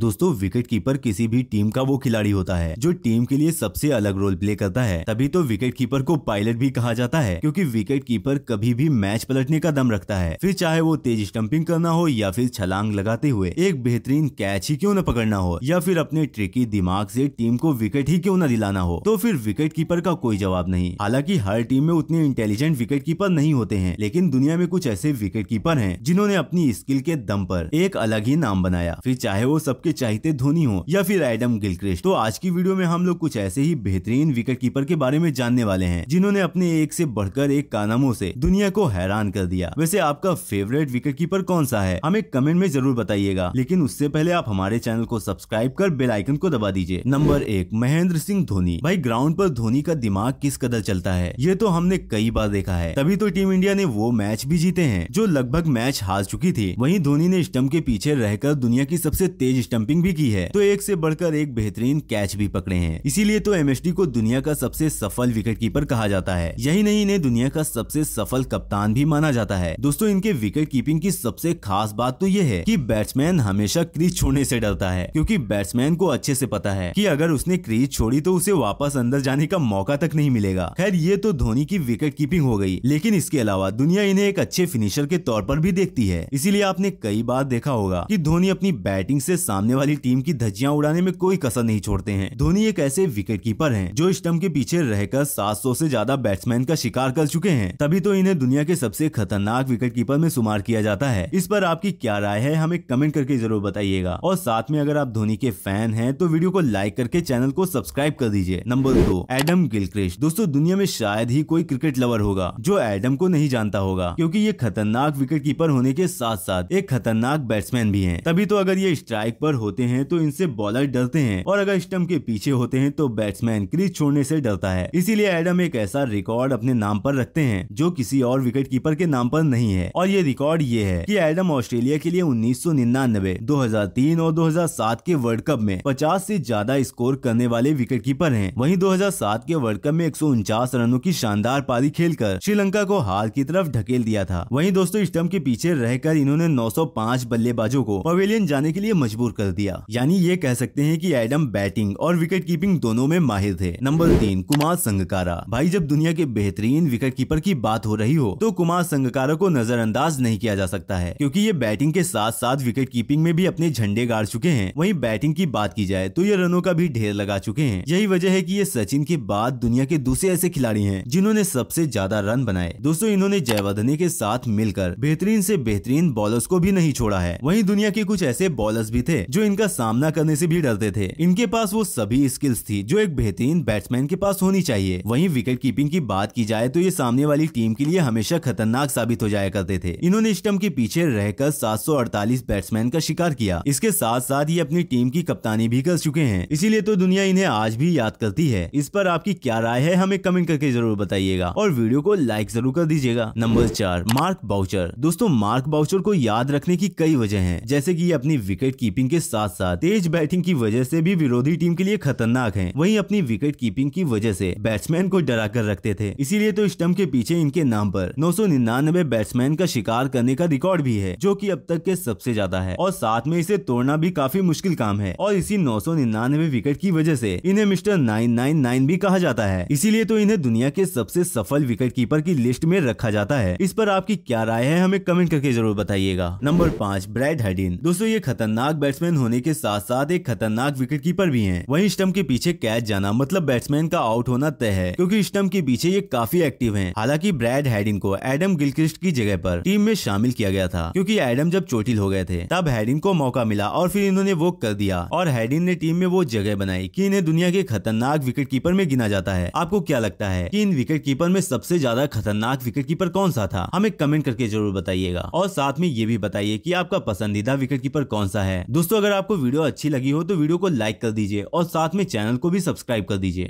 दोस्तों wicket keeper किसी भी टीम का वो खिलाड़ी होता है जो टीम के लिए सबसे अलग रोल प्ले करता है तभी तो विकेट कीपर को पायलट भी कहा जाता है क्योंकि विकेट कीपर कभी भी मैच पलटने का दम रखता है फिर चाहे वो तेज स्टंपिंग करना हो या फिर छलांग लगाते हुए एक बेहतरीन कैच ही क्यों न पकड़ना हो या फिर अपने ट्रिकी दिमाग से टीम को विकेट ही क्यों न दिलाना हो तो फिर विकेट कीपर का कोई जवाब नहीं हालांकि हर टीम में उतने इंटेलिजेंट विकेट कीपर नहीं होते हैं लेकिन दुनिया में कुछ ऐसे विकेट कीपर है जिन्होंने अपनी स्किल के दम पर एक अलग ही नाम बनाया फिर चाहे वो सबके के चाहते धोनी हो या फिर एडम गिलक्रिस्ट तो आज की वीडियो में हम लोग कुछ ऐसे ही बेहतरीन विकेट कीपर के बारे में जानने वाले हैं जिन्होंने अपने एक से बढ़कर एक कारनामों से दुनिया को हैरान कर दिया वैसे आपका फेवरेट विकेट कीपर कौन सा है हमें कमेंट में जरूर बताइएगा लेकिन उससे पहले आप हमारे चैनल को सब्सक्राइब कर बेलाइकन को दबा दीजिए नंबर एक महेंद्र सिंह धोनी भाई ग्राउंड पर धोनी का दिमाग किस कदर चलता है ये तो हमने कई बार देखा है तभी तो टीम इंडिया ने वो मैच भी जीते हैं जो लगभग मैच हार चुकी थी वहीं धोनी ने स्टम्प के पीछे रहकर दुनिया की सबसे तेज स्टम्प जंपिंग भी की है तो एक से बढ़कर एक बेहतरीन कैच भी पकड़े हैं इसीलिए तो एमएसडी को दुनिया का सबसे सफल विकेट कीपर कहा जाता है यही नहीं इन्हें दुनिया का सबसे सफल कप्तान भी माना जाता है दोस्तों इनके विकेट कीपिंग की सबसे खास बात तो ये है की बैट्समैन हमेशा क्रीज छोड़ने ऐसी डरता है क्यूँकी बैट्समैन को अच्छे ऐसी पता है की अगर उसने क्रीज छोड़ी तो उसे वापस अंदर जाने का मौका तक नहीं मिलेगा खैर ये तो धोनी की विकेट कीपिंग हो गई लेकिन इसके अलावा दुनिया इन्हें एक अच्छे फिनिशर के तौर पर भी देखती है इसीलिए आपने कई बार देखा होगा कि धोनी अपनी बैटिंग से सामने सामने वाली टीम की धज्जियां उड़ाने में कोई कसर नहीं छोड़ते हैं धोनी एक ऐसे विकेट कीपर है जो स्टम्प के पीछे रहकर सौ ऐसी ज्यादा बैट्समैन का शिकार कर चुके हैं तभी तो इन्हें दुनिया के सबसे खतरनाक विकेट कीपर में शुमार किया जाता है इस पर आपकी क्या राय है हमें कमेंट करके जरूर बताइएगा और साथ में अगर आप धोनी के फैन है तो वीडियो को लाइक करके चैनल को सब्सक्राइब कर दीजिए नंबर दो एडम गिलक्रिस्ट दोस्तों दुनिया में शायद ही कोई क्रिकेट लवर होगा जो एडम को नहीं जानता होगा क्योंकि ये खतरनाक विकेट कीपर होने के साथ साथ एक खतरनाक बैट्समैन भी है तभी तो अगर ये स्ट्राइक पर ओवर होते हैं तो इनसे बॉलर डरते हैं और अगर स्टम्प के पीछे होते हैं तो बैट्समैन क्रीज छोड़ने से डरता है इसीलिए एडम एक ऐसा रिकॉर्ड अपने नाम पर रखते हैं जो किसी और विकेट कीपर के नाम पर नहीं है और ये रिकॉर्ड ये है कि एडम ऑस्ट्रेलिया के लिए उन्नीस सौ निन्यानबे दो हजार तीन और दो हजार सात के वर्ल्ड कप में पचास से ज्यादा स्कोर करने वाले विकेट कीपर है वही दो हजार सात के वर्ल्ड कप में एक सौ उनचास रनों की शानदार पारी खेल कर श्रीलंका को हार की तरफ ढकेल दिया था वही दोस्तों स्टम्प के पीछे रहकर इन्होंने पाँच बल्लेबाजों को पवेलियन जाने के लिए मजबूर कर दिया यानी ये कह सकते हैं कि एडम बैटिंग और विकेट कीपिंग दोनों में माहिर थे नंबर तीन कुमार संगकारा भाई जब दुनिया के बेहतरीन विकेट कीपर की बात हो रही हो तो कुमार संगकारा को नजरअंदाज नहीं किया जा सकता है क्योंकि ये बैटिंग के साथ साथ विकेट कीपिंग में भी अपने झंडे गाड़ चुके हैं वहीं बैटिंग की बात की जाए तो ये रनों का भी ढेर लगा चुके हैं यही वजह है कि ये सचिन के बाद दुनिया के दूसरे ऐसे खिलाड़ी हैं जिन्होंने सबसे ज्यादा रन बनाए दोस्तों इन्होंने जयवर्धने के साथ मिलकर बेहतरीन से बेहतरीन बॉलर्स को भी नहीं छोड़ा है वहीं दुनिया के कुछ ऐसे बॉलर्स भी थे जो इनका सामना करने से भी डरते थे इनके पास वो सभी स्किल्स थी जो एक बेहतरीन बैट्समैन के पास होनी चाहिए वही विकेट कीपिंग की बात की जाए तो ये सामने वाली टीम के लिए हमेशा खतरनाक साबित हो जाया करते थे इन्होंने स्टम के पीछे रहकर सात बैट्समैन का शिकार किया इसके साथ साथ ये अपनी टीम की कप्तानी भी कर चुके हैं इसीलिए तो दुनिया इन्हें आज भी याद करती है इस पर आपकी क्या राय है हमें कमेंट करके जरूर बताइएगा और वीडियो को लाइक जरूर कर दीजिएगा नंबर चार मार्क बाउचर दोस्तों मार्क बाउचर को याद रखने की कई वजह है जैसे की ये अपनी विकेट कीपिंग के साथ साथ तेज बैटिंग की वजह से भी विरोधी टीम के लिए खतरनाक है वही अपनी विकेट कीपिंग की वजह से बैट्समैन को डरा कर रखते थे इसीलिए तो स्टम्प के पीछे इनके नाम पर 999 बैट्समैन का शिकार करने का रिकॉर्ड भी है जो कि अब तक के सबसे ज्यादा है और साथ में इसे तोड़ना भी काफी मुश्किल काम है और इसी नौ विकेट की वजह से इन्हें मिस्टर नाइन भी कहा जाता है इसीलिए तो इन्हें दुनिया के सबसे सफल विकेट कीपर की लिस्ट में रखा जाता है इस पर आपकी क्या राय है हमें कमेंट करके जरूर बताइएगा नंबर पाँच ब्रैड हेडिन दोस्तों ये खतरनाक बैट्समैन बैट्समैन होने के साथ साथ एक खतरनाक विकेट कीपर भी हैं। वहीं स्टम्प के पीछे कैच जाना मतलब बैट्समैन का आउट होना तय है क्योंकि स्टम्प के पीछे ये काफी एक्टिव हैं। हालांकि ब्रैड हैडिन को एडम गिलक्रिस्ट की जगह पर टीम में शामिल किया गया था क्योंकि एडम जब चोटिल हो गए थे तब हैडिन को मौका मिला और फिर इन्होंने वो कर दिया और हैडिन ने टीम में वो जगह बनाई की इन्हें दुनिया के खतरनाक कीपर में गिना जाता है आपको क्या लगता है की इन कीपर में सबसे ज्यादा खतरनाक कीपर कौन सा था हमें कमेंट करके जरूर बताइएगा और साथ में ये भी बताइए की आपका पसंदीदा कीपर कौन सा है दोस्तों अगर आपको वीडियो अच्छी लगी हो तो वीडियो को लाइक कर दीजिए और साथ में चैनल को भी सब्सक्राइब कर दीजिए